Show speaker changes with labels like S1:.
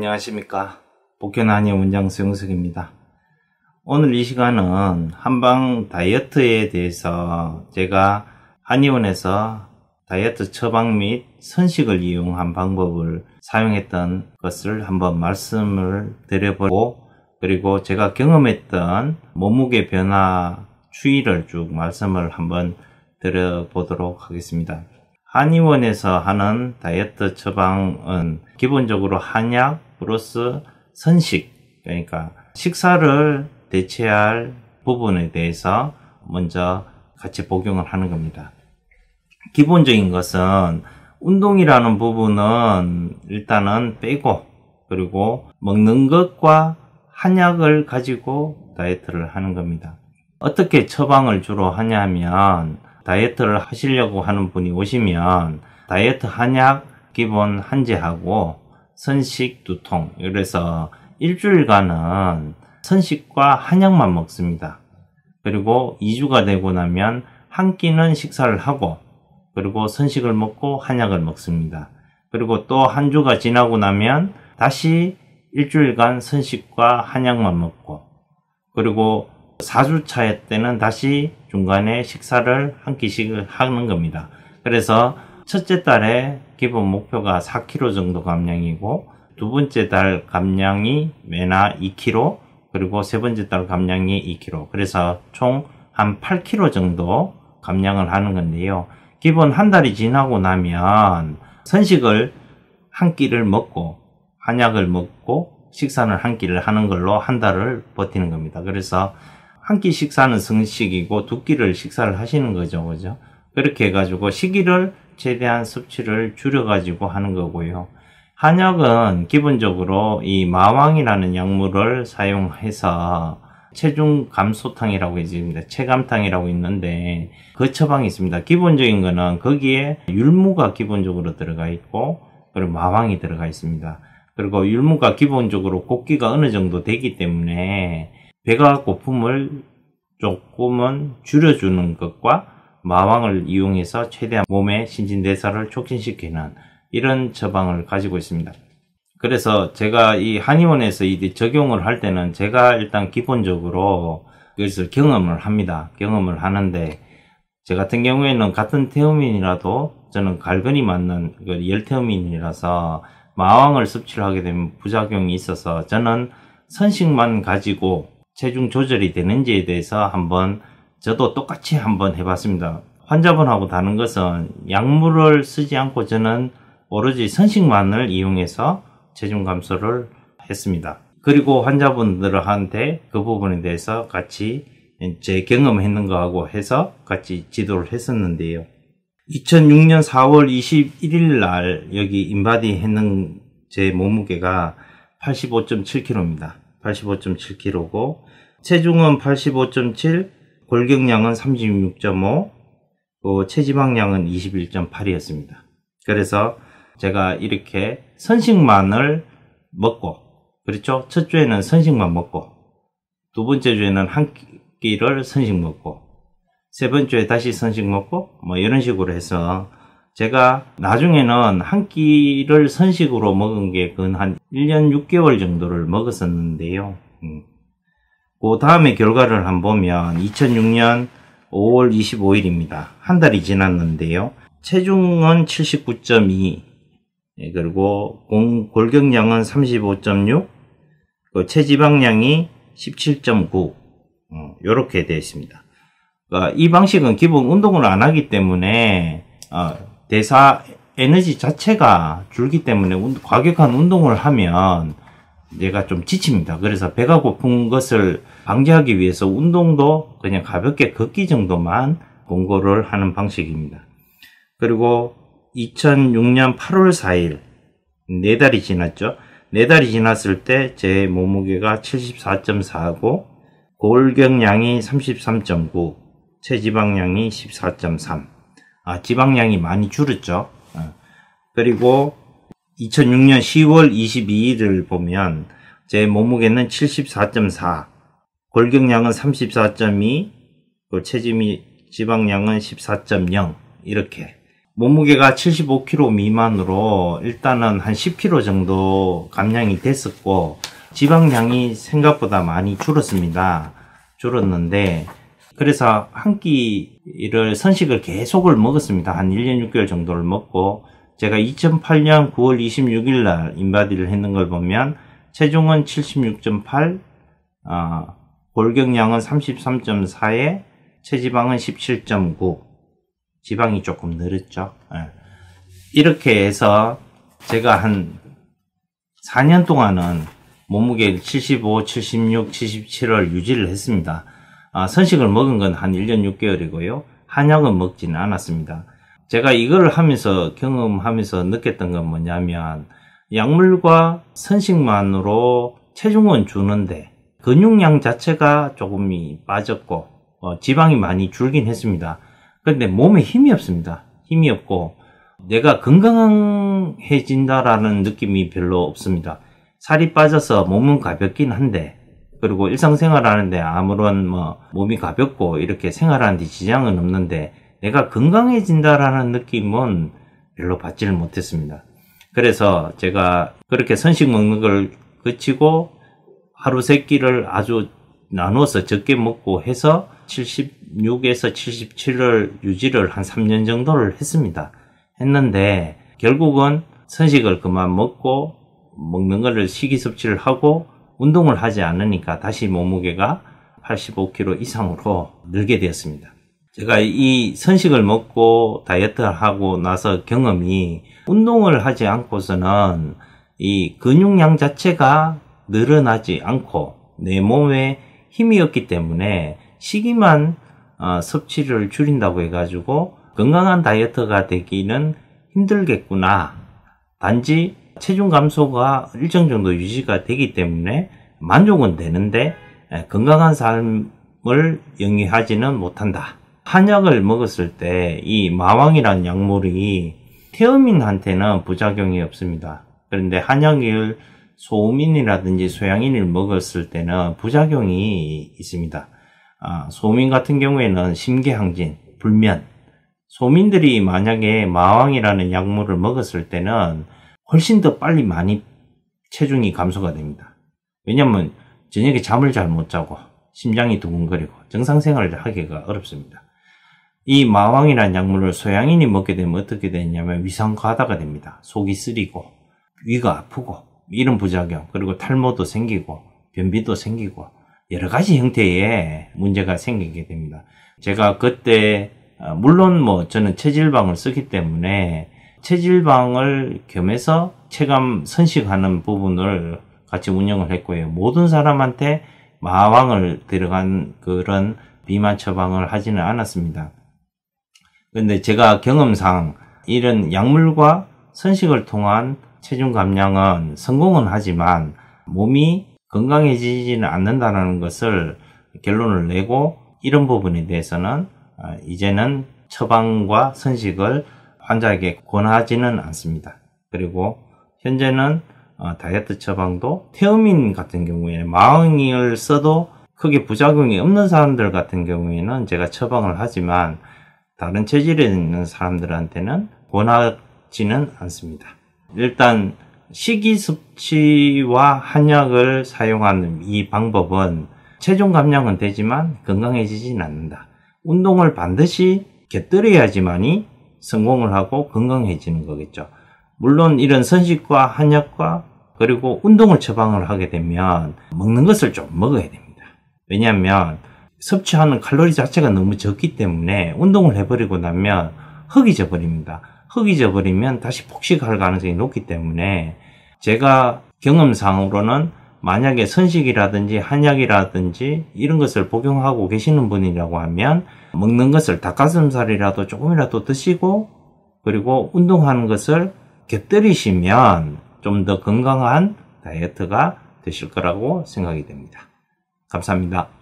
S1: 안녕하십니까. 복현아니 원장 수영석입니다. 오늘 이 시간은 한방 다이어트에 대해서 제가 한의원에서 다이어트 처방 및 선식을 이용한 방법을 사용했던 것을 한번 말씀을 드려보고 그리고 제가 경험했던 몸무게 변화 추이를 쭉 말씀을 한번 드려보도록 하겠습니다. 한의원에서 하는 다이어트 처방은 기본적으로 한약, 플러스 선식 그러니까 식사를 대체할 부분에 대해서 먼저 같이 복용을 하는 겁니다. 기본적인 것은 운동이라는 부분은 일단은 빼고 그리고 먹는 것과 한약을 가지고 다이어트를 하는 겁니다. 어떻게 처방을 주로 하냐면 다이어트를 하시려고 하는 분이 오시면 다이어트 한약 기본 한제하고 선식, 두통. 그래서 일주일간은 선식과 한약만 먹습니다. 그리고 2주가 되고 나면 한 끼는 식사를 하고 그리고 선식을 먹고 한약을 먹습니다. 그리고 또 한 주가 지나고 나면 다시 일주일간 선식과 한약만 먹고 그리고 4주차 때는 다시 중간에 식사를 한 끼씩 하는 겁니다. 그래서 첫째 달에 기본 목표가 4kg 정도 감량이고 두 번째 달 감량이 매나 2kg 그리고 세 번째 달 감량이 2kg 그래서 총 한 8kg 정도 감량을 하는 건데요 기본 한 달이 지나고 나면 선식을 한 끼를 먹고 한약을 먹고 식사는 한 끼를 하는 걸로 한 달을 버티는 겁니다 그래서 한 끼 식사는 성식이고 두 끼를 식사를 하시는 거죠 그죠 그렇게 해가지고 시기를 최 대한 섭취를 줄여가지고 하는 거고요. 한약은 기본적으로 이 마왕이라는 약물을 사용해서 체중 감소탕이라고 있습니다. 체감탕이라고 있는데 그 처방이 있습니다. 기본적인 거는 거기에 율무가 기본적으로 들어가 있고 그리고 마왕이 들어가 있습니다. 그리고 율무가 기본적으로 곱기가 어느 정도 되기 때문에 배가 고픔을 조금은 줄여주는 것과 마왕을 이용해서 최대한 몸의 신진대사를 촉진시키는 이런 처방을 가지고 있습니다. 그래서 제가 이 한의원에서 이 적용을 할 때는 제가 일단 기본적으로 그것을 경험을 합니다. 경험을 하는데 저 같은 경우에는 같은 태음인이라도 저는 갈근이 맞는 그 열태음인이라서 마왕을 섭취를 하게 되면 부작용이 있어서 저는 선식만 가지고 체중 조절이 되는지에 대해서 한번 저도 똑같이 한번 해봤습니다. 환자분하고 다른 것은 약물을 쓰지 않고 저는 오로지 선식만을 이용해서 체중 감소를 했습니다. 그리고 환자분들한테 그 부분에 대해서 같이 제 경험했는 거하고 해서 같이 지도를 했었는데요. 2006년 4월 21일 날 여기 인바디 했는 제 몸무게가 85.7kg입니다. 85.7kg고 체중은 85.7, k g 골격량은 36.5, 체지방량은 21.8이었습니다. 그래서 제가 이렇게 선식만을 먹고, 그렇죠? 첫 주에는 선식만 먹고, 두 번째 주에는 한 끼를 선식 먹고, 세 번째 에 다시 선식 먹고, 뭐 이런 식으로 해서 제가 나중에는 한 끼를 선식으로 먹은 게근한 1년 6개월 정도를 먹었었는데요. 음. 그 다음에 결과를 한번 보면 2006년 5월 25일입니다. 한 달이 지났는데요. 체중은 79.2, 예, 그리고 공, 골격량은 35.6, 그 체지방량이 17.9, 이렇게 어, 되어 있습니다. 그러니까 이 방식은 기본 운동을 안 하기 때문에 어, 대사 에너지 자체가 줄기 때문에 과격한 운동을 하면 얘가 좀 지칩니다. 그래서 배가 고픈 것을 방지하기 위해서 운동도 그냥 가볍게 걷기 정도만 공고를 하는 방식입니다. 그리고 2006년 8월 4일, 네 달이 지났죠. 네 달이 지났을 때 제 몸무게가 74.4고, 골격량이 33.9, 체지방량이 14.3. 아, 지방량이 많이 줄었죠. 어. 그리고 2006년 10월 22일을 보면 제 몸무게는 74.4, 골격량은 34.2, 그 체지미 지방량은 14.0 이렇게 몸무게가 75kg 미만으로 일단은 한 10kg 정도 감량이 됐었고 지방량이 생각보다 많이 줄었습니다. 줄었는데 그래서 한 끼를 선식을 계속을 먹었습니다. 한 1년 6개월 정도를 먹고 제가 2008년 9월 26일 날 인바디를 했는 걸 보면 체중은 76.8, 어, 골격량은 33.4에 체지방은 17.9, 지방이 조금 늘었죠. 예. 이렇게 해서 제가 한 4년 동안은 몸무게를 75, 76, 77을 유지를 했습니다. 아, 선식을 먹은 건 한 1년 6개월이고요. 한약은 먹지는 않았습니다. 제가 이걸 하면서 경험하면서 느꼈던 건 뭐냐면 약물과 선식만으로 체중은 주는데 근육량 자체가 조금이 빠졌고 어, 지방이 많이 줄긴 했습니다. 그런데 몸에 힘이 없습니다. 힘이 없고 내가 건강해진다라는 느낌이 별로 없습니다. 살이 빠져서 몸은 가볍긴 한데 그리고 일상생활하는데 아무런 뭐 몸이 가볍고 이렇게 생활하는데 지장은 없는데 내가 건강해진다라는 느낌은 별로 받지를 못했습니다. 그래서 제가 그렇게 선식 먹는 걸 그치고 하루 세 끼를 아주 나눠서 적게 먹고 해서 76에서 77을 유지를 한 3년 정도를 했습니다. 했는데 결국은 선식을 그만 먹고 먹는 거를 식이 섭취를 하고 운동을 하지 않으니까 다시 몸무게가 85kg 이상으로 늘게 되었습니다. 제가 이 선식을 먹고 다이어트를 하고 나서 경험이 운동을 하지 않고서는 이 근육량 자체가 늘어나지 않고 내 몸에 힘이 없기 때문에 식이만 어, 섭취를 줄인다고 해가지고 건강한 다이어트가 되기는 힘들겠구나. 단지 체중 감소가 일정 정도 유지가 되기 때문에 만족은 되는데 건강한 삶을 영위하지는 못한다. 한약을 먹었을 때 이마왕이라는 약물이 태음인한테는 부작용이 없습니다. 그런데 한약을 소음인이라든지 소양인을 먹었을 때는 부작용이 있습니다. 아, 소인 같은 경우에는 심계항진, 불면. 소민들이 만약에 마왕이라는 약물을 먹었을 때는 훨씬 더 빨리 많이 체중이 감소가 됩니다. 왜냐하면 저녁에 잠을 잘 못 자고 심장이 두근거리고 정상생활을 하기가 어렵습니다. 이 마왕이란 약물을 소양인이 먹게 되면 어떻게 되냐면 위상 과다가 됩니다. 속이 쓰리고 위가 아프고 이런 부작용 그리고 탈모도 생기고 변비도 생기고 여러 가지 형태의 문제가 생기게 됩니다. 제가 그때 어, 물론 뭐 저는 체질방을 쓰기 때문에 체질방을 겸해서 체감 선식하는 부분을 같이 운영을 했고요. 모든 사람한테 마왕을 들어간 그런 비만 처방을 하지는 않았습니다. 근데 제가 경험상 이런 약물과 선식을 통한 체중 감량은 성공은 하지만 몸이 건강해지지는 않는다는 것을 결론을 내고 이런 부분에 대해서는 어, 이제는 처방과 선식을 환자에게 권하지는 않습니다. 그리고 현재는 어, 다이어트 처방도 태음인 같은 경우에 마이을 써도 크게 부작용이 없는 사람들 같은 경우에는 제가 처방을 하지만 다른 체질에 있는 사람들한테는 권하지는 않습니다. 일단 식이 섭취와 한약을 사용하는 이 방법은 체중 감량은 되지만 건강해지진 않는다. 운동을 반드시 곁들여야지만이 성공을 하고 건강해지는 거겠죠. 물론 이런 선식과 한약과 그리고 운동을 처방을 하게 되면 먹는 것을 좀 먹어야 됩니다. 왜냐하면 섭취하는 칼로리 자체가 너무 적기 때문에 운동을 해버리고 나면 흙이져 버립니다. 흙이져 버리면 다시 폭식할 가능성이 높기 때문에 제가 경험상으로는 만약에 선식이라든지 한약이라든지 이런 것을 복용하고 계시는 분이라고 하면 먹는 것을 닭가슴살이라도 조금이라도 드시고 그리고 운동하는 것을 곁들이시면 좀 더 건강한 다이어트가 되실 거라고 생각이 됩니다. 감사합니다.